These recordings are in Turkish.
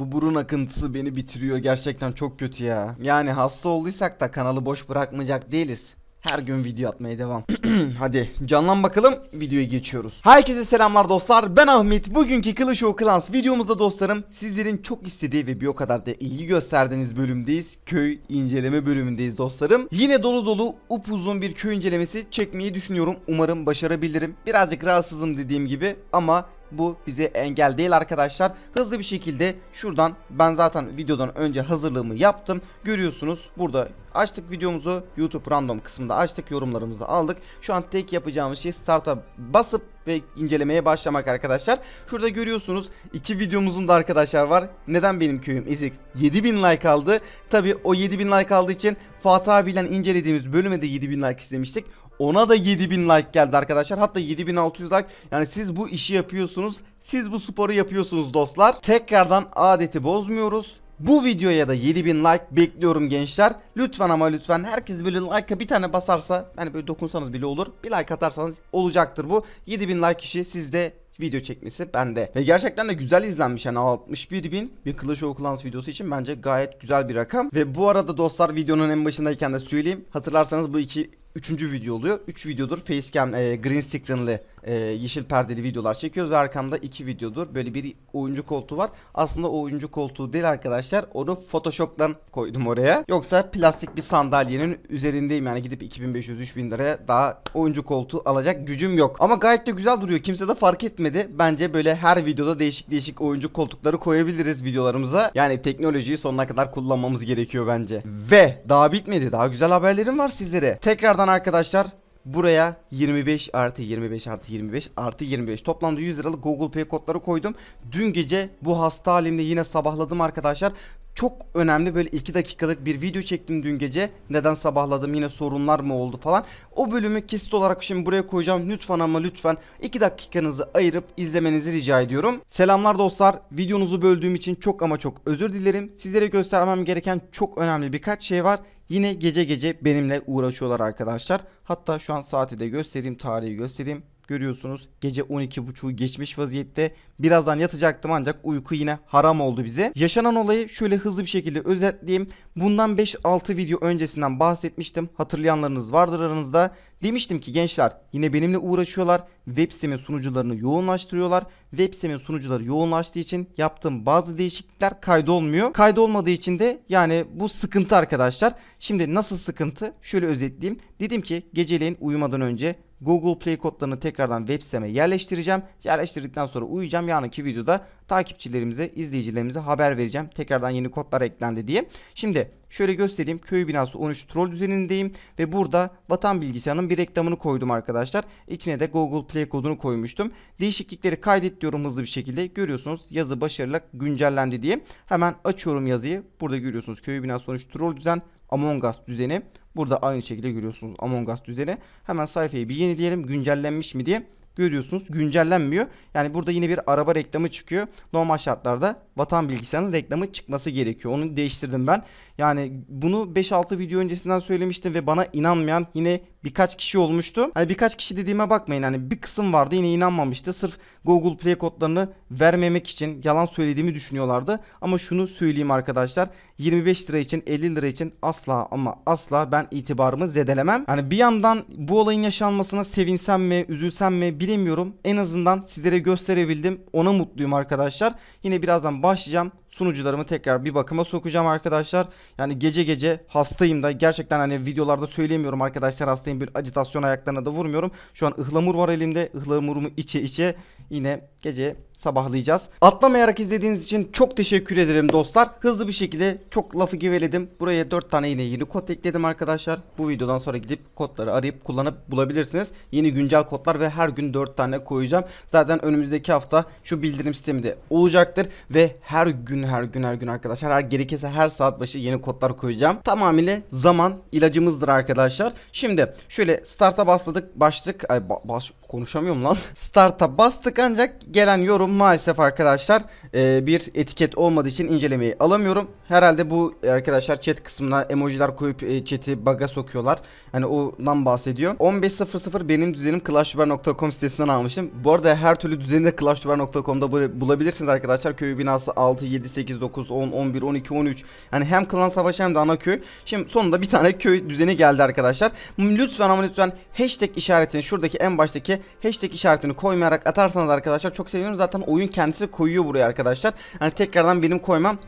Bu burun akıntısı beni bitiriyor gerçekten çok kötü ya. Yani hasta olduysak da kanalı boş bırakmayacak değiliz. Her gün video atmaya devam. Hadi canlan bakalım videoya geçiyoruz. Herkese selamlar dostlar ben Ahmet. Bugünkü Kılıç o Clans videomuzda dostlarım sizlerin çok istediği ve bir o kadar da ilgi gösterdiğiniz bölümdeyiz. Köy inceleme bölümündeyiz dostlarım. Yine dolu dolu upuzun bir köy incelemesi çekmeyi düşünüyorum. Umarım başarabilirim. Birazcık rahatsızım dediğim gibi ama bu bize engel değil arkadaşlar. Hızlı bir şekilde şuradan ben zaten videodan önce hazırlığımı yaptım. Görüyorsunuz burada açtık videomuzu. YouTube random kısmında açtık. Yorumlarımızı aldık. Şu an tek yapacağımız şey start'a basıp ve incelemeye başlamak arkadaşlar. Şurada görüyorsunuz iki videomuzun da arkadaşlar var. Neden benim köyüm ezik? 7000 like aldı. Tabi o 7000 like aldığı için Fatih abiyle incelediğimiz bölüme de 7000 like istemiştik. Ona da 7000 like geldi arkadaşlar. Hatta 7600 like. Yani siz bu işi yapıyorsunuz. Siz bu sporu yapıyorsunuz dostlar. Tekrardan adeti bozmuyoruz. Bu videoya da 7000 like bekliyorum gençler. Lütfen ama lütfen herkes böyle like'a bir tane basarsa yani böyle dokunsanız bile olur. Bir like atarsanız olacaktır bu. 7000 like işi sizde video çekmesi bende. Ve gerçekten de güzel izlenmiş yani 61 bin bir Clash of Clans videosu için bence gayet güzel bir rakam. Ve bu arada dostlar videonun en başındayken de söyleyeyim. Hatırlarsanız bu iki Üçüncü video oluyor. Üç videodur facecam e, green screen'li e, yeşil perdeli videolar çekiyoruz ve arkamda iki videodur. Böyle bir oyuncu koltuğu var. Aslında o oyuncu koltuğu değil arkadaşlar. Onu Photoshop'tan koydum oraya. Yoksa plastik bir sandalyenin üzerindeyim. Yani gidip 2500-3000 liraya daha oyuncu koltuğu alacak gücüm yok. Ama gayet de güzel duruyor. Kimse de fark etmedi. Bence böyle her videoda değişik değişik oyuncu koltukları koyabiliriz videolarımıza. Yani teknolojiyi sonuna kadar kullanmamız gerekiyor bence. Ve daha bitmedi. Daha güzel haberlerim var sizlere. Tekrardan Buradan arkadaşlar buraya 25 artı 25 artı 25 artı 25 toplamda 100 liralık Google Pay kodları koydum. Dün gece bu hasta halimle yine sabahladım arkadaşlar çok önemli böyle 2 dakikalık bir video çektim dün gece. Neden sabahladım yine sorunlar mı oldu falan. O bölümü kesit olarak şimdi buraya koyacağım. Lütfen ama lütfen 2 dakikanızı ayırıp izlemenizi rica ediyorum. Selamlar dostlar. Videonuzu böldüğüm için çok ama çok özür dilerim. Sizlere göstermem gereken çok önemli birkaç şey var. Yine gece gece benimle uğraşıyorlar arkadaşlar. Hatta şu an saati de göstereyim, tarihi göstereyim. Görüyorsunuz gece 12.30'u geçmiş vaziyette. Birazdan yatacaktım ancak uyku yine haram oldu bize. Yaşanan olayı şöyle hızlı bir şekilde özetleyeyim. Bundan 5-6 video öncesinden bahsetmiştim. Hatırlayanlarınız vardır aranızda. Demiştim ki gençler yine benimle uğraşıyorlar. Web sitemin sunucularını yoğunlaştırıyorlar. Web sitemin sunucuları yoğunlaştığı için yaptığım bazı değişiklikler kaydolmuyor. Kaydolmadığı için de yani bu sıkıntı arkadaşlar. Şimdi nasıl sıkıntı? Şöyle özetleyeyim. Dedim ki geceleyin uyumadan önce Google Play kodlarını tekrardan web siteme yerleştireceğim. Yerleştirdikten sonra uyuyacağım. Yarınki videoda takipçilerimize, izleyicilerimize haber vereceğim. Tekrardan yeni kodlar eklendi diye. Şimdi şöyle göstereyim. Köy binası 13 troll düzenindeyim ve burada vatan bilgisayarının bir reklamını koydum arkadaşlar. İçine de Google Play kodunu koymuştum. Değişiklikleri kaydet diyorum hızlı bir şekilde. Görüyorsunuz yazı başarılı güncellendi diye. Hemen açıyorum yazıyı. Burada görüyorsunuz köy binası 13 troll düzen Among Us düzeni. Burada aynı şekilde görüyorsunuz Among Us düzeni. Hemen sayfayı bir yenileyelim. Güncellenmiş mi diye Görüyorsunuz güncellenmiyor. Yani burada yine bir araba reklamı çıkıyor. Normal şartlarda vatan bilgisayarının reklamı çıkması gerekiyor. Onu değiştirdim ben. Yani bunu 5-6 video öncesinden söylemiştim ve bana inanmayan yine birkaç kişi olmuştu. Hani birkaç kişi dediğime bakmayın. Hani bir kısım vardı yine inanmamıştı. Sırf Google Play kodlarını vermemek için yalan söylediğimi düşünüyorlardı. Ama şunu söyleyeyim arkadaşlar. 25 lira için 50 lira için asla ama asla ben itibarımı zedelemem. Hani bir yandan bu olayın yaşanmasına sevinsem mi üzülsem mi bilemiyorum. En azından sizlere gösterebildim. Ona mutluyum arkadaşlar. Yine birazdan başlayacağım. Sunucularımı tekrar bir bakıma sokacağım arkadaşlar. Yani gece gece hastayım da gerçekten hani videolarda söylemiyorum arkadaşlar hastayım. Bir acitasyon ayaklarına da vurmuyorum. Şu an ıhlamur var elimde. Ihlamurumu içe içe yine gece sabahlayacağız. Atlamayarak izlediğiniz için çok teşekkür ederim dostlar. Hızlı bir şekilde çok lafı geveledim. Buraya 4 tane yine yeni kod ekledim arkadaşlar. Bu videodan sonra gidip kodları arayıp kullanıp bulabilirsiniz. Yeni güncel kodlar ve her gün 4 tane koyacağım. Zaten önümüzdeki hafta şu bildirim sistemi de olacaktır. Ve her gün her gün her gün arkadaşlar her gerekirse her saat başı yeni kodlar koyacağım. Tamamıyla zaman ilacımızdır arkadaşlar. Şimdi şöyle start'a bastık başlık. Ay ba baş konuşamıyorum lan. start'a bastık ancak gelen yorum maalesef arkadaşlar e, bir etiket olmadığı için incelemeyi alamıyorum. Herhalde bu e, arkadaşlar chat kısmına emojiler koyup e, chat'i baga sokuyorlar. Hani ondan bahsediyor. 15.00 benim düzenim clashbar.com sitesinden almıştım. Bu arada her türlü düzeni de clashduvar.com'da bulabilirsiniz arkadaşlar. Köy binası 6, 7, 8, 9, 10, 11, 12, 13. Yani hem klan savaşı hem de ana köy. Şimdi sonunda bir tane köy düzeni geldi arkadaşlar. Lütfen ama lütfen hashtag işaretini şuradaki en baştaki hashtag işaretini koymayarak atarsanız arkadaşlar çok seviyorum Zaten oyun kendisi koyuyor buraya arkadaşlar. Hani tekrardan benim koymam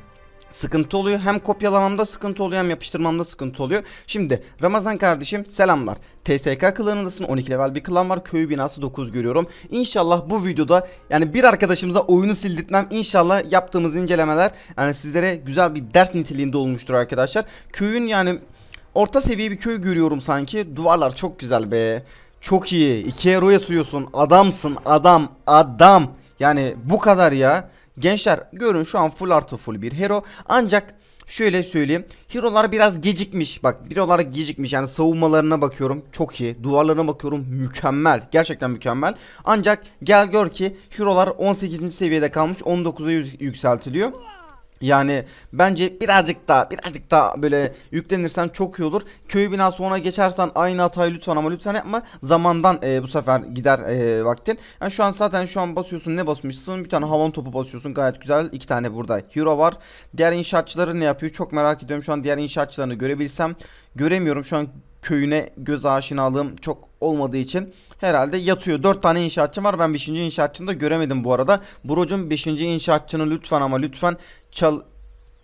sıkıntı oluyor. Hem kopyalamamda sıkıntı oluyor hem yapıştırmamda sıkıntı oluyor. Şimdi Ramazan kardeşim selamlar. TSK klanındasın 12 level bir klan var. Köy binası 9 görüyorum. İnşallah bu videoda yani bir arkadaşımıza oyunu sildirtmem. İnşallah yaptığımız incelemeler yani sizlere güzel bir ders niteliğinde olmuştur arkadaşlar. Köyün yani orta seviye bir köy görüyorum sanki. Duvarlar çok güzel be. Çok iyi. İki eroya suyuyorsun. Adamsın adam adam. Yani bu kadar ya. Gençler görün şu an full artı full bir hero. Ancak şöyle söyleyeyim. Hero'lar biraz gecikmiş. Bak hero'lar gecikmiş. Yani savunmalarına bakıyorum. Çok iyi. Duvarlarına bakıyorum. Mükemmel. Gerçekten mükemmel. Ancak gel gör ki hero'lar 18. seviyede kalmış. 19'a yükseltiliyor. Yani bence birazcık daha birazcık daha böyle yüklenirsen çok iyi olur. Köy binası ona geçersen aynı hatayı lütfen ama lütfen yapma. Zamandan e, bu sefer gider e, vaktin. Yani şu an zaten şu an basıyorsun ne basmışsın? Bir tane havan topu basıyorsun gayet güzel. İki tane burada hero var. Diğer inşaatçıları ne yapıyor? Çok merak ediyorum şu an diğer inşaatçılarını görebilsem. Göremiyorum şu an köyüne göz aşinalığım çok olmadığı için herhalde yatıyor. 4 tane inşaatçı var. Ben 5. inşaatçını da göremedim bu arada. Brocum 5. inşaatçını lütfen ama lütfen çal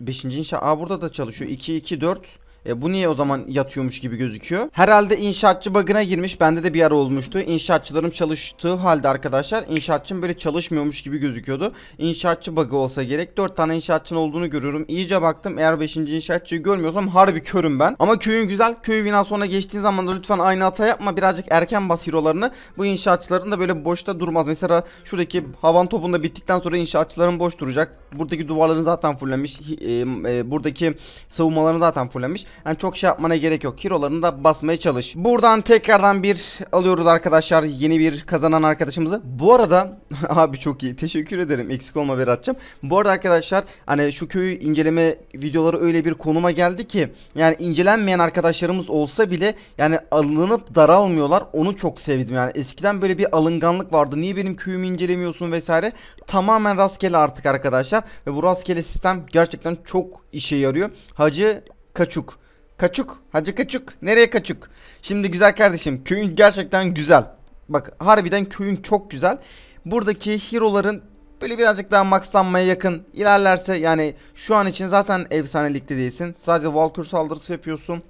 5. inşaat. Aa burada da çalışıyor. 2 2 4 e, bu niye o zaman yatıyormuş gibi gözüküyor. Herhalde inşaatçı bug'ına girmiş. Bende de bir ara olmuştu. İnşaatçılarım çalıştığı halde arkadaşlar inşaatçım böyle çalışmıyormuş gibi gözüküyordu. İnşaatçı bug'ı olsa gerek. 4 tane inşaatçının olduğunu görüyorum. İyice baktım. Eğer 5. inşaatçıyı görmüyorsam harbi körüm ben. Ama köyün güzel. Köyü binası ona geçtiğin zaman da lütfen aynı hata yapma. Birazcık erken bas hero'larını. Bu inşaatçıların da böyle boşta durmaz. Mesela şuradaki havan topunda bittikten sonra inşaatçıların boş duracak. Buradaki duvarların zaten fullemiş. E, e, buradaki savunmalarını zaten fullemiş. Yani çok şey yapmana gerek yok. Hero'larını da basmaya çalış. Buradan tekrardan bir alıyoruz arkadaşlar. Yeni bir kazanan arkadaşımızı. Bu arada abi çok iyi. Teşekkür ederim. Eksik olma Berat'cığım. Bu arada arkadaşlar hani şu köyü inceleme videoları öyle bir konuma geldi ki yani incelenmeyen arkadaşlarımız olsa bile yani alınıp daralmıyorlar. Onu çok sevdim yani. Eskiden böyle bir alınganlık vardı. Niye benim köyümü incelemiyorsun vesaire. Tamamen rastgele artık arkadaşlar. Ve bu rastgele sistem gerçekten çok işe yarıyor. Hacı Kaçuk Kaçuk. Hacı Kaçuk. Nereye Kaçuk? Şimdi güzel kardeşim köyün gerçekten güzel. Bak harbiden köyün çok güzel. Buradaki hero'ların böyle birazcık daha maxlanmaya yakın ilerlerse yani şu an için zaten efsanelikte değilsin. Sadece Valkür saldırısı yapıyorsun.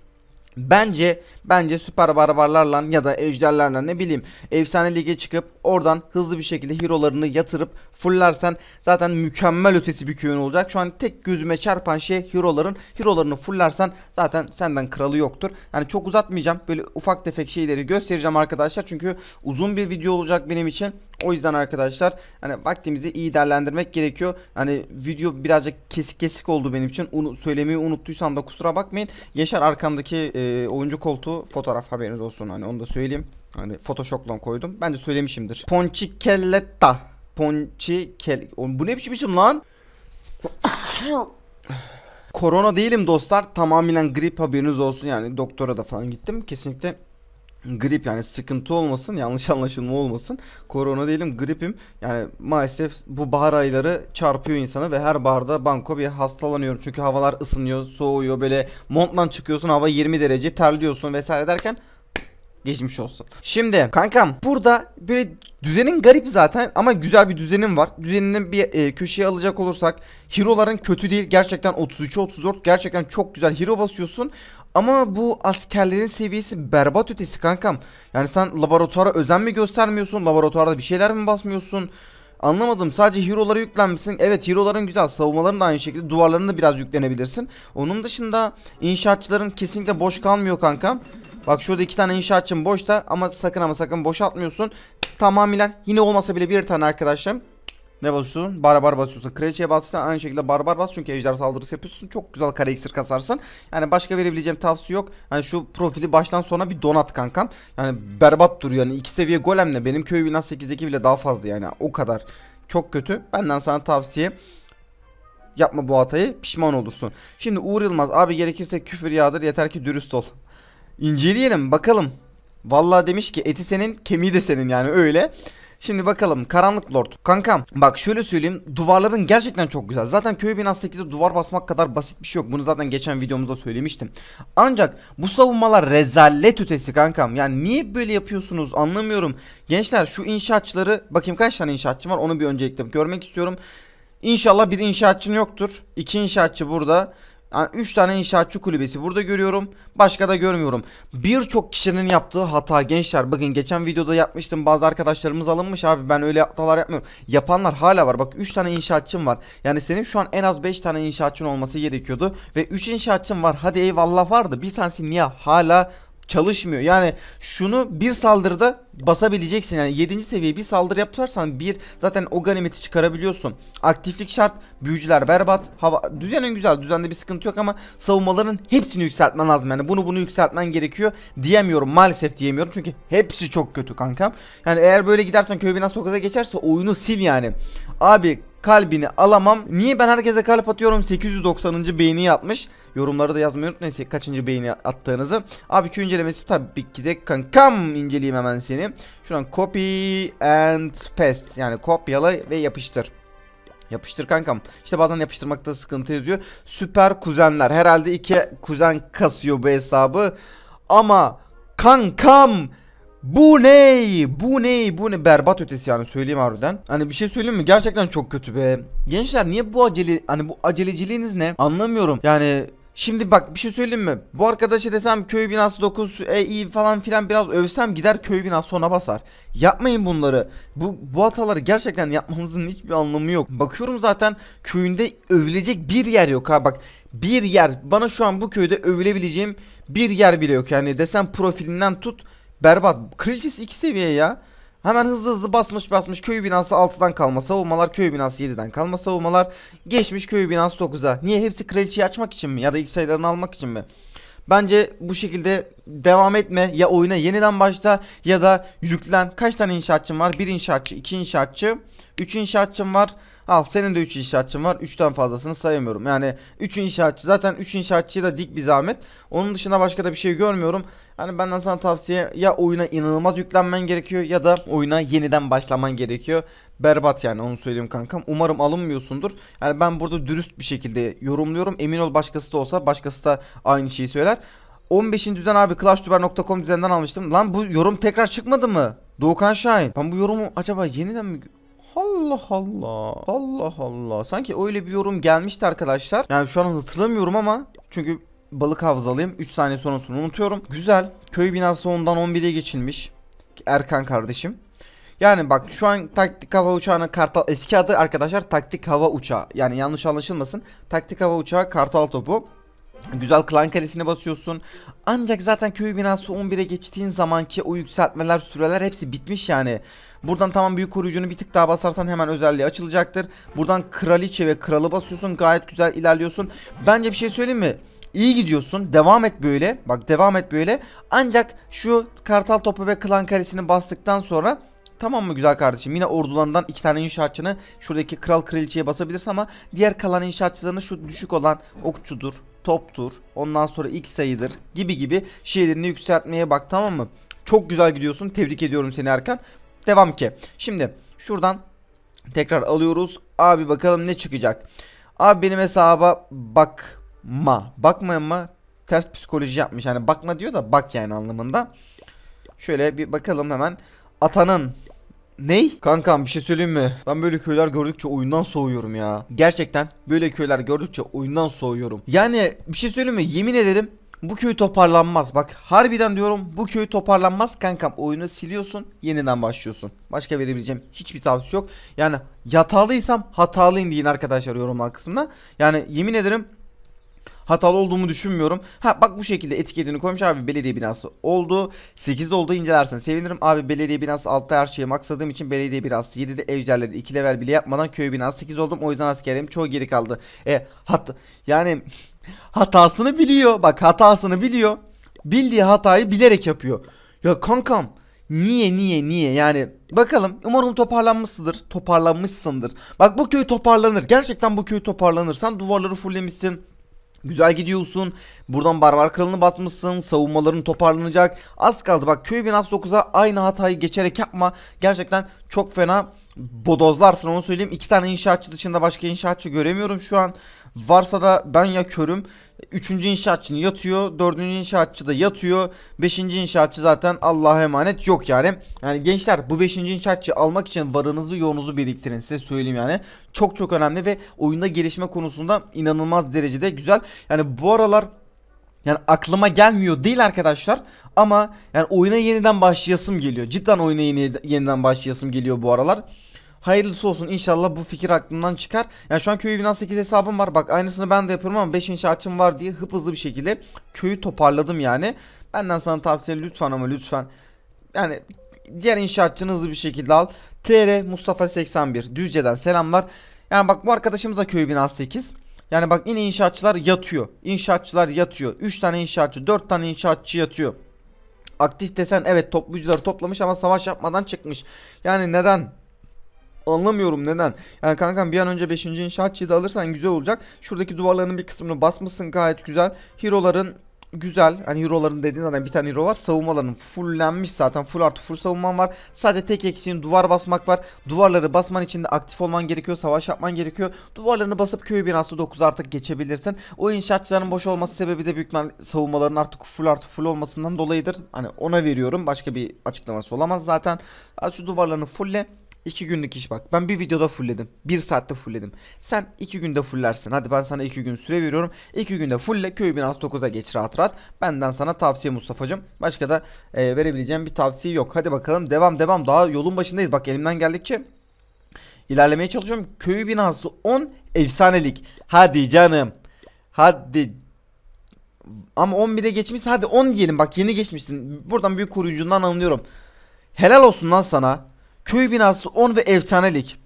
Bence bence süper barbarlarla ya da ejderlerle ne bileyim efsane lige çıkıp oradan hızlı bir şekilde hero'larını yatırıp fullersen zaten mükemmel ötesi bir köyün olacak. Şu an tek gözüme çarpan şey hero'ların. Hero'larını fullersen zaten senden kralı yoktur. Yani çok uzatmayacağım. Böyle ufak tefek şeyleri göstereceğim arkadaşlar. Çünkü uzun bir video olacak benim için. O yüzden arkadaşlar hani vaktimizi iyi değerlendirmek gerekiyor. Hani video birazcık kesik kesik oldu benim için. Onu söylemeyi unuttuysam da kusura bakmayın. Yaşar arkamdaki e, oyuncu koltuğu fotoğraf haberiniz olsun. Hani onu da söyleyeyim. Hani Photoshop'la koydum. Ben de söylemişimdir. Kelletta. Ponçikelletta. kel. Bu ne biçim biçim lan? Korona değilim dostlar. Tamamen grip haberiniz olsun yani doktora da falan gittim. Kesinlikle grip yani sıkıntı olmasın yanlış anlaşılma olmasın korona değilim gripim yani maalesef bu bahar ayları çarpıyor insana ve her barda banko bir hastalanıyorum çünkü havalar ısınıyor soğuyor böyle montla çıkıyorsun hava 20 derece terliyorsun vesaire derken Geçmiş olsun. Şimdi kankam burada bir düzenin garip zaten ama güzel bir düzenim var. Düzenini bir e, köşeye alacak olursak hero'ların kötü değil. Gerçekten 33 34 gerçekten çok güzel hero basıyorsun. Ama bu askerlerin seviyesi berbat ötesi kankam. Yani sen laboratuvara özen mi göstermiyorsun? Laboratuvarda bir şeyler mi basmıyorsun? Anlamadım. Sadece hero'lara yüklenmişsin. Evet hero'ların güzel. Savunmaların da aynı şekilde. Duvarlarını da biraz yüklenebilirsin. Onun dışında inşaatçıların kesinlikle boş kalmıyor kankam. Bak şurada iki tane inşaatçım boşta ama sakın ama sakın boşaltmıyorsun. Tamamen yine olmasa bile bir tane arkadaşlarım ne basıyorsun? Barbar basıyorsun. Kraliçeye bassan aynı şekilde barbar bas çünkü ejder saldırısı yapıyorsun. Çok güzel kare iksir kasarsın. Yani başka verebileceğim tavsiye yok. Hani şu profili baştan sona bir donat kankam. Yani berbat duruyor. Yani iki seviye golemle benim köy bina 8'deki bile daha fazla yani o kadar. Çok kötü. Benden sana tavsiye yapma bu hatayı pişman olursun. Şimdi Uğur Yılmaz abi gerekirse küfür yağdır yeter ki dürüst ol. İnceleyelim bakalım. Vallahi demiş ki eti senin kemiği de senin yani öyle. Şimdi bakalım karanlık lord. Kankam bak şöyle söyleyeyim duvarların gerçekten çok güzel. Zaten köy binası 8'de duvar basmak kadar basit bir şey yok. Bunu zaten geçen videomuzda söylemiştim. Ancak bu savunmalar rezalet ötesi kankam. Yani niye böyle yapıyorsunuz anlamıyorum. Gençler şu inşaatçıları bakayım kaç tane inşaatçı var onu bir öncelikle görmek istiyorum. İnşallah bir inşaatçın yoktur. İki inşaatçı burada. 3 tane inşaatçı kulübesi burada görüyorum. Başka da görmüyorum. Birçok kişinin yaptığı hata gençler. Bakın geçen videoda yapmıştım. Bazı arkadaşlarımız alınmış abi. Ben öyle hatalar yapmıyorum. Yapanlar hala var. Bak 3 tane inşaatçım var. Yani senin şu an en az 5 tane inşaatçın olması gerekiyordu. Ve 3 inşaatçım var. Hadi eyvallah vardı. Bir tanesi niye hala çalışmıyor. Yani şunu bir saldırıda basabileceksin. Yani 7. seviye bir saldırı yaparsan bir zaten o ganimeti çıkarabiliyorsun. Aktiflik şart, büyücüler berbat. Hava düzenin güzel, düzende bir sıkıntı yok ama savunmaların hepsini yükseltmen lazım. Yani bunu bunu yükseltmen gerekiyor diyemiyorum. Maalesef diyemiyorum çünkü hepsi çok kötü kankam. Yani eğer böyle gidersen köy binası sokaza geçerse oyunu sil yani. Abi kalbini alamam. Niye ben herkese kalp atıyorum? 890. beğeni atmış. Yorumları da yazmayı unutmayın kaçıncı beğeni attığınızı. Abi Q incelemesi tabii ki de kankam inceleyeyim hemen seni. Şuradan copy and paste yani kopyala ve yapıştır. Yapıştır kankam. İşte bazen yapıştırmakta sıkıntı yazıyor. Süper kuzenler. Herhalde iki kuzen kasıyor bu hesabı. Ama kankam bu ne? Bu ne? Bu ne? Berbat ötesi yani söyleyeyim harbiden. Hani bir şey söyleyeyim mi? Gerçekten çok kötü be. Gençler niye bu acele hani bu aceleciliğiniz ne? Anlamıyorum. Yani Şimdi bak bir şey söyleyeyim mi? Bu arkadaşa şey desem köy binası 9 e, iyi falan filan biraz övsem gider köy binası sona basar. Yapmayın bunları. Bu bu hataları gerçekten yapmanızın hiçbir anlamı yok. Bakıyorum zaten köyünde övülecek bir yer yok ha bak. Bir yer bana şu an bu köyde övülebileceğim bir yer bile yok. Yani desem profilinden tut Berbat. Kraliçesi 2 seviye ya. Hemen hızlı hızlı basmış basmış köy binası 6'dan kalma savunmalar, köy binası 7'den kalma savunmalar, geçmiş köy binası 9'a. Niye hepsi kraliçeyi açmak için mi ya da ilk sayılarını almak için mi? Bence bu şekilde devam etme ya oyuna yeniden başla ya da yüklen. Kaç tane inşaatçın var? Bir inşaatçı, iki inşaatçı, üç inşaatçın var. Al senin de 3 inşaatçın var. 3'ten fazlasını sayamıyorum. Yani 3 inşaatçı zaten 3 inşaatçıya da dik bir zahmet. Onun dışında başka da bir şey görmüyorum. Hani benden sana tavsiye ya oyuna inanılmaz yüklenmen gerekiyor ya da oyuna yeniden başlaman gerekiyor. Berbat yani onu söyleyeyim kankam. Umarım alınmıyorsundur. Yani ben burada dürüst bir şekilde yorumluyorum. Emin ol başkası da olsa başkası da aynı şeyi söyler. 15. düzen abi clashtuber.com düzenden almıştım. Lan bu yorum tekrar çıkmadı mı? Doğukan Şahin. Ben bu yorumu acaba yeniden mi Allah Allah. Allah Allah. Sanki öyle bir yorum gelmişti arkadaşlar. Yani şu an hatırlamıyorum ama çünkü balık havzalıyım. 3 saniye sonrasını unutuyorum. Güzel. Köy binası ondan 11'e geçilmiş. Erkan kardeşim. Yani bak şu an taktik hava uçağına kartal eski adı arkadaşlar taktik hava uçağı. Yani yanlış anlaşılmasın. Taktik hava uçağı kartal topu. Güzel klan kalesine basıyorsun. Ancak zaten köy binası 11'e geçtiğin zamanki o yükseltmeler süreler hepsi bitmiş yani. Buradan tamam büyük koruyucunu bir tık daha basarsan hemen özelliği açılacaktır. Buradan kraliçe ve kralı basıyorsun gayet güzel ilerliyorsun. Bence bir şey söyleyeyim mi? İyi gidiyorsun. Devam et böyle. Bak devam et böyle. Ancak şu kartal topu ve klan kalesini bastıktan sonra Tamam mı güzel kardeşim? Yine ordularından iki tane inşaatçını şuradaki kral kraliçeye basabilirsin ama diğer kalan inşaatçılarını şu düşük olan okçudur, toptur, ondan sonra ilk sayıdır gibi gibi şeylerini yükseltmeye bak tamam mı? Çok güzel gidiyorsun. Tebrik ediyorum seni Erkan. Devam ki. Şimdi şuradan tekrar alıyoruz. Abi bakalım ne çıkacak. Abi benim hesaba bakma. bakmayın mı? ters psikoloji yapmış. Yani bakma diyor da bak yani anlamında. Şöyle bir bakalım hemen. Atanın Ney? Kankam bir şey söyleyeyim mi? Ben böyle köyler gördükçe oyundan soğuyorum ya. Gerçekten böyle köyler gördükçe oyundan soğuyorum. Yani bir şey söyleyeyim mi? Yemin ederim bu köy toparlanmaz. Bak harbiden diyorum bu köy toparlanmaz kankam. Oyunu siliyorsun yeniden başlıyorsun. Başka verebileceğim hiçbir tavsiye yok. Yani yatalıysam hatalıyım deyin arkadaşlar yorumlar kısmına. Yani yemin ederim hatalı olduğumu düşünmüyorum. Ha bak bu şekilde etiketini koymuş abi belediye binası oldu. 8'de oldu. incelersen sevinirim. Abi belediye binası altta her şeyi maksadığım için belediye binası 7'de evcerleri 2 level bile yapmadan köy binası 8 oldum. O yüzden askerim çoğu geri kaldı. E hat yani hatasını biliyor. Bak hatasını biliyor. Bildiği hatayı bilerek yapıyor. Ya kankam Niye niye niye yani bakalım umarım toparlanmışsındır toparlanmışsındır. Bak bu köy toparlanır gerçekten bu köy toparlanırsan duvarları fullemişsin Güzel gidiyorsun. Buradan barbar kralını basmışsın. Savunmaların toparlanacak. Az kaldı bak köy binası nas 9'a aynı hatayı geçerek yapma. Gerçekten çok fena bodozlarsın onu söyleyeyim. İki tane inşaatçı dışında başka inşaatçı göremiyorum şu an. Varsa da ben ya körüm. Üçüncü inşaatçı yatıyor. Dördüncü inşaatçı da yatıyor. Beşinci inşaatçı zaten Allah'a emanet yok yani. Yani gençler bu beşinci inşaatçı almak için varınızı yoğunuzu biriktirin size söyleyeyim yani. Çok çok önemli ve oyunda gelişme konusunda inanılmaz derecede güzel. Yani bu aralar yani aklıma gelmiyor değil arkadaşlar ama yani oyuna yeniden başlayasım geliyor. Cidden oyuna yeniden başlayasım geliyor bu aralar. Hayırlısı olsun inşallah bu fikir aklımdan çıkar. Yani şu an köyü 1008 hesabım var. Bak aynısını ben de yapıyorum ama 5 inşaatçım var diye hıp hızlı bir şekilde köyü toparladım yani. Benden sana tavsiye lütfen ama lütfen. Yani diğer inşaatçını hızlı bir şekilde al. TR Mustafa 81 Düzce'den selamlar. Yani bak bu arkadaşımız da köy 1008. Yani bak yine inşaatçılar yatıyor. İnşaatçılar yatıyor. 3 tane inşaatçı, 4 tane inşaatçı yatıyor. Aktif desen evet toplucuları toplamış ama savaş yapmadan çıkmış. Yani neden? Anlamıyorum neden. Yani kankam bir an önce 5. inşaatçıyı da alırsan güzel olacak. Şuradaki duvarların bir kısmını basmışsın gayet güzel. Hero'ların güzel. Hani hero'ların dediğin zaten bir tane hero var. Savunmaların fulllenmiş zaten. Full artı full savunman var. Sadece tek eksiğin duvar basmak var. Duvarları basman için de aktif olman gerekiyor. Savaş yapman gerekiyor. Duvarlarını basıp köy binası 9 artık geçebilirsin. O inşaatçıların boş olması sebebi de büyük savunmaların artık full artı full olmasından dolayıdır. Hani ona veriyorum. Başka bir açıklaması olamaz zaten. Şu duvarlarını fullle. 2 günlük iş bak. Ben bir videoda fullledim. 1 saatte fullledim. Sen 2 günde fullersin. Hadi ben sana 2 gün süre veriyorum. 2 günde fulle köy binası 9'a geç rahat rahat. Benden sana tavsiye Mustafa'cım. Başka da e, verebileceğim bir tavsiye yok. Hadi bakalım devam devam. Daha yolun başındayız. Bak elimden geldikçe ilerlemeye çalışıyorum. Köy binası 10 efsanelik. Hadi canım. Hadi ama 11'e geçmiş hadi 10 diyelim bak yeni geçmişsin. Buradan büyük koruyucundan anlıyorum. Helal olsun lan sana. Köy binası 10 ve efsanelik.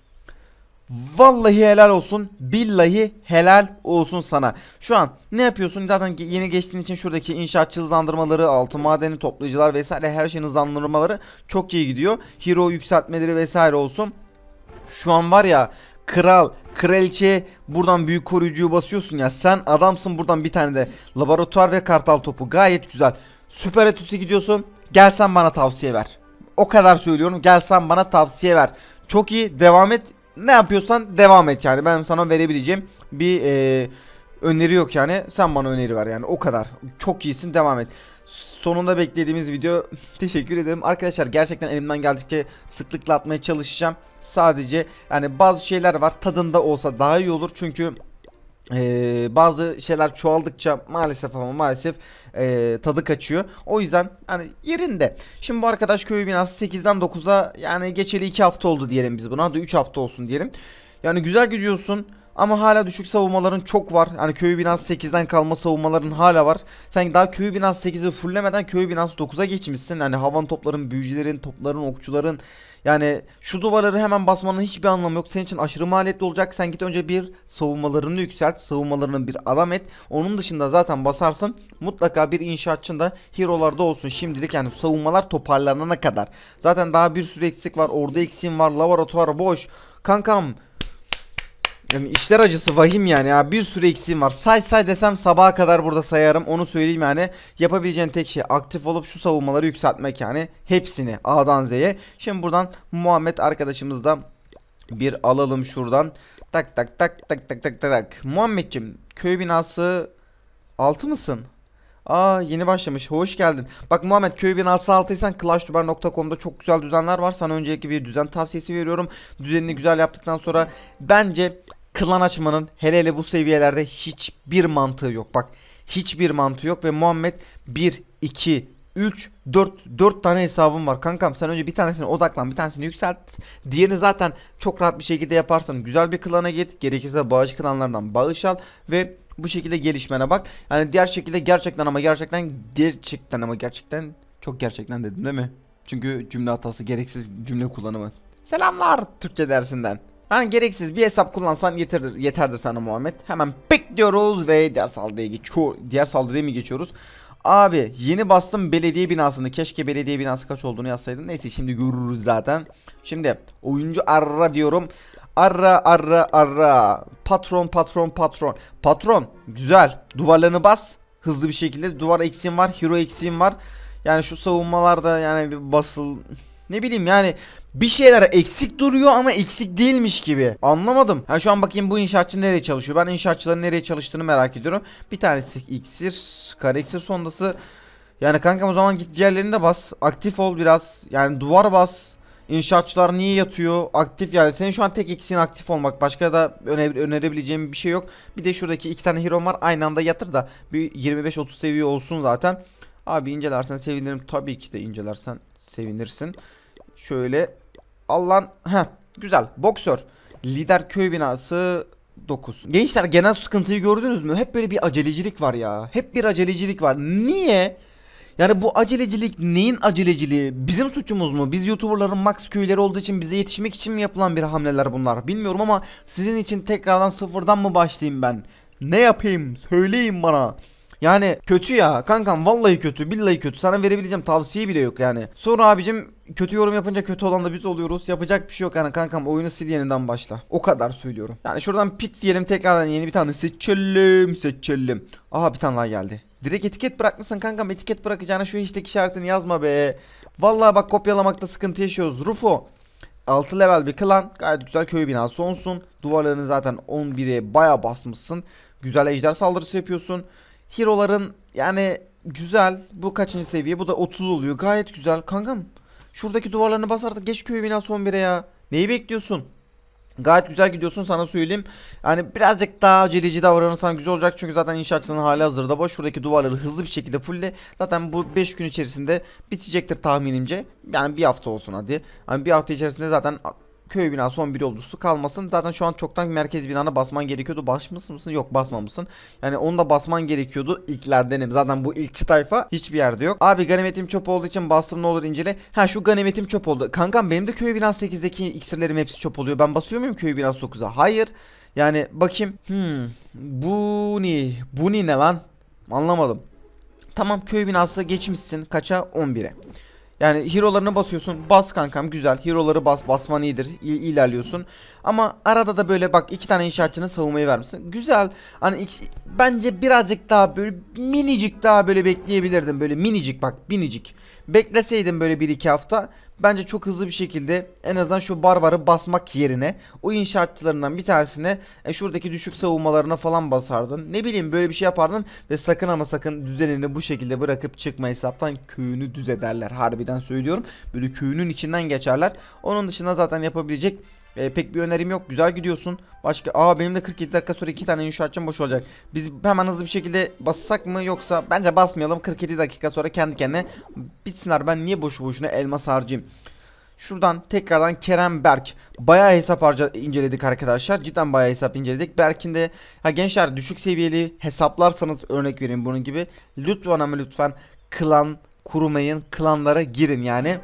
Vallahi helal olsun. Billahi helal olsun sana. Şu an ne yapıyorsun? Zaten yeni geçtiğin için şuradaki inşaatçı hızlandırmaları, altın madeni toplayıcılar vesaire her şeyin hızlandırmaları çok iyi gidiyor. Hero yükseltmeleri vesaire olsun. Şu an var ya kral, kraliçe buradan büyük koruyucuyu basıyorsun ya. Sen adamsın buradan bir tane de laboratuvar ve kartal topu gayet güzel. Süper etüsü gidiyorsun. Gelsen bana tavsiye ver. O kadar söylüyorum. Gelsen bana tavsiye ver. Çok iyi devam et. Ne yapıyorsan devam et yani. Ben sana verebileceğim bir e, öneri yok yani. Sen bana öneri ver yani. O kadar. Çok iyisin devam et sonunda beklediğimiz video. Teşekkür ederim. Arkadaşlar gerçekten elimden geldikçe sıklıkla atmaya çalışacağım. Sadece yani bazı şeyler var tadında olsa daha iyi olur. Çünkü ee, bazı şeyler çoğaldıkça maalesef ama maalesef e, tadı kaçıyor. O yüzden hani yerinde. Şimdi bu arkadaş köyü binası 8'den 9'a yani geçeli 2 hafta oldu diyelim biz buna. Hadi 3 hafta olsun diyelim. Yani güzel gidiyorsun. Ama hala düşük savunmaların çok var. Yani köy binası 8'den kalma savunmaların hala var. Sen daha köy binası 8'i fulllemeden köy binası 9'a geçmişsin. Yani havan topların, büyücülerin, topların, okçuların. Yani şu duvarları hemen basmanın hiçbir anlamı yok. Senin için aşırı maliyetli olacak. Sen git önce bir savunmalarını yükselt. Savunmalarını bir adam et. Onun dışında zaten basarsın. Mutlaka bir inşaatçın da hero'larda olsun. Şimdilik yani savunmalar toparlanana kadar. Zaten daha bir sürü eksik var. Orada eksiğim var. Laboratuvar boş. Kankam yani işler acısı vahim yani ya bir sürü eksiğim var. Say say desem sabaha kadar burada sayarım onu söyleyeyim yani. Yapabileceğin tek şey aktif olup şu savunmaları yükseltmek yani. Hepsini A'dan Z'ye. Şimdi buradan Muhammed arkadaşımızdan bir alalım şuradan. Tak tak tak tak tak tak tak tak. Muhammedciğim köy binası 6 mısın? Aa yeni başlamış. Hoş geldin. Bak Muhammed köy binası altıysan clashduber.com'da çok güzel düzenler var. Sana öncelikle bir düzen tavsiyesi veriyorum. Düzenini güzel yaptıktan sonra bence klan açmanın hele hele bu seviyelerde hiçbir mantığı yok. Bak hiçbir mantığı yok ve Muhammed 1, 2, 3, 4, 4 tane hesabım var. Kankam sen önce bir tanesine odaklan, bir tanesini yükselt. Diğerini zaten çok rahat bir şekilde yaparsan güzel bir klana git. Gerekirse bağış klanlardan bağış al ve bu şekilde gelişmene bak. Yani diğer şekilde gerçekten ama gerçekten gerçekten ama gerçekten çok gerçekten dedim değil mi? Çünkü cümle hatası gereksiz cümle kullanımı. Selamlar Türkçe dersinden. Yani gereksiz bir hesap kullansan yeterdir, yeterdir sana Muhammed. Hemen bekliyoruz ve diğer saldırıya geçiyor. Diğer saldırıya mı geçiyoruz? Abi yeni bastım belediye binasını. Keşke belediye binası kaç olduğunu yazsaydın. Neyse şimdi görürüz zaten. Şimdi oyuncu arra diyorum. Arra arra arra. Patron patron patron. Patron güzel. Duvarlarını bas. Hızlı bir şekilde. Duvar eksiğim var. Hero eksiğim var. Yani şu savunmalarda yani bir basıl ne bileyim yani bir şeyler eksik duruyor ama eksik değilmiş gibi. Anlamadım. Ha şu an bakayım bu inşaatçı nereye çalışıyor? Ben inşaatçıların nereye çalıştığını merak ediyorum. Bir tanesi iksir, kara iksir sondası. Yani kanka o zaman git diğerlerini de bas. Aktif ol biraz. Yani duvar bas. İnşaatçılar niye yatıyor? Aktif yani senin şu an tek eksiğin aktif olmak. Başka da öner önerebileceğim bir şey yok. Bir de şuradaki iki tane hero var. Aynı anda yatır da bir 25-30 seviye olsun zaten. Abi incelersen sevinirim. Tabii ki de incelersen sevinirsin. Şöyle. Allan Heh. Güzel. Boksör. Lider köy binası 9. Gençler genel sıkıntıyı gördünüz mü? Hep böyle bir acelecilik var ya. Hep bir acelecilik var. Niye? Yani bu acelecilik neyin aceleciliği? Bizim suçumuz mu? Biz YouTuber'ların max köyleri olduğu için bize yetişmek için mi yapılan bir hamleler bunlar? Bilmiyorum ama sizin için tekrardan sıfırdan mı başlayayım ben? Ne yapayım? Söyleyin bana. Yani kötü ya kankam vallahi kötü billahi kötü sana verebileceğim tavsiye bile yok yani. Sonra abicim kötü yorum yapınca kötü olan da biz oluyoruz. Yapacak bir şey yok yani kankam oyunu sil yeniden başla. O kadar söylüyorum. Yani şuradan pik diyelim tekrardan yeni bir tane seçelim seçelim. Aha bir tane daha geldi. Direkt etiket bırakmışsın kankam etiket bırakacağına şu hashtag işaretini yazma be. Vallahi bak kopyalamakta sıkıntı yaşıyoruz. Rufo 6 level bir klan gayet güzel köy binası olsun. Duvarlarını zaten 11'e baya basmışsın. Güzel ejder saldırısı yapıyorsun. Hero'ların yani güzel. Bu kaçıncı seviye? Bu da 30 oluyor. Gayet güzel. Kankam şuradaki duvarlarını bas artık. Geç köy binası son 1'e ya. Neyi bekliyorsun? Gayet güzel gidiyorsun sana söyleyeyim. Yani birazcık daha aceleci davranırsan güzel olacak. Çünkü zaten inşaatçının hali hazırda boş. Şuradaki duvarları hızlı bir şekilde fulle. Zaten bu 5 gün içerisinde bitecektir tahminimce. Yani bir hafta olsun hadi. Yani bir hafta içerisinde zaten köy binası 11 yolcusu kalmasın. Zaten şu an çoktan merkez binana basman gerekiyordu. Basmış mısın? Yok basmamışsın. Yani onu da basman gerekiyordu. İlklerdenim. Zaten bu ilkçi tayfa hiçbir yerde yok. Abi ganimetim çöp olduğu için bastım ne olur incele. Ha şu ganimetim çöp oldu. Kankam benim de köy binası 8'deki iksirlerim hepsi çöp oluyor. Ben basıyor muyum köy binası 9'a? Hayır. Yani bakayım. Hmm. Bu ni? Bu ni ne lan? Anlamadım. Tamam köy binası geçmişsin. Kaça? 11'e. Yani hero'larını basıyorsun. Bas kankam güzel. Hero'ları bas. Basman iyidir. İyi, ilerliyorsun. Ama arada da böyle bak iki tane inşaatçının savunmayı vermişsin. Güzel. Hani bence birazcık daha böyle minicik daha böyle bekleyebilirdim. Böyle minicik bak minicik. Bekleseydim böyle bir iki hafta Bence çok hızlı bir şekilde en azından şu barbarı basmak yerine o inşaatçılarından bir tanesine e, şuradaki düşük savunmalarına falan basardın. Ne bileyim böyle bir şey yapardın ve sakın ama sakın düzenini bu şekilde bırakıp çıkma hesaptan köyünü düz ederler. Harbiden söylüyorum. Böyle köyünün içinden geçerler. Onun dışında zaten yapabilecek e, pek bir önerim yok. Güzel gidiyorsun. Başka aa benim de 47 dakika sonra 2 tane inşaatçım boş olacak. Biz hemen hızlı bir şekilde bassak mı yoksa bence basmayalım. 47 dakika sonra kendi kendine bitsinler. Ben niye boşu boşuna elmas harcayayım? Şuradan tekrardan Kerem Berk. Bayağı hesap harca inceledik arkadaşlar. Cidden bayağı hesap inceledik. Berk'in de ha gençler düşük seviyeli hesaplarsanız örnek vereyim bunun gibi. Lütfen ama lütfen klan kurmayın. Klanlara girin yani.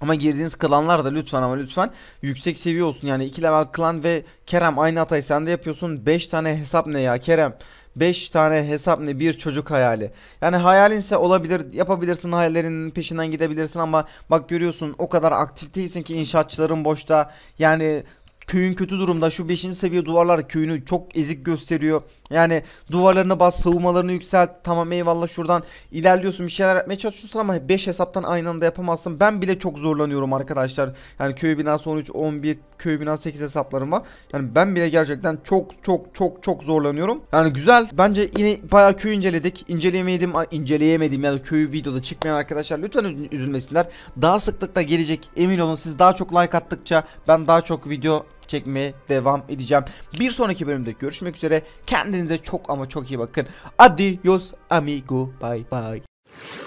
Ama girdiğiniz klanlar da lütfen ama lütfen yüksek seviye olsun. Yani 2 level klan ve Kerem aynı hatayı sen de yapıyorsun. 5 tane hesap ne ya Kerem? 5 tane hesap ne bir çocuk hayali. Yani hayalinse olabilir yapabilirsin hayallerinin peşinden gidebilirsin ama bak görüyorsun o kadar aktif değilsin ki inşaatçıların boşta. Yani köyün kötü durumda şu 5. seviye duvarlar köyünü çok ezik gösteriyor. Yani duvarlarını bas, savunmalarını yükselt. Tamam eyvallah şuradan ilerliyorsun bir şeyler yapmaya çalışıyorsun ama 5 hesaptan aynı anda yapamazsın. Ben bile çok zorlanıyorum arkadaşlar. Yani köy binası 13, 11, köy binası 8 hesaplarım var. Yani ben bile gerçekten çok çok çok çok zorlanıyorum. Yani güzel. Bence yine bayağı köy inceledik. İnceleyemedim, inceleyemedim yani köyü videoda çıkmayan arkadaşlar lütfen üzülmesinler. Daha sıklıkla gelecek. Emin olun siz daha çok like attıkça ben daha çok video çekmeye devam edeceğim. Bir sonraki bölümde görüşmek üzere. Kendinize çok ama çok iyi bakın. Adios amigo. Bye bye.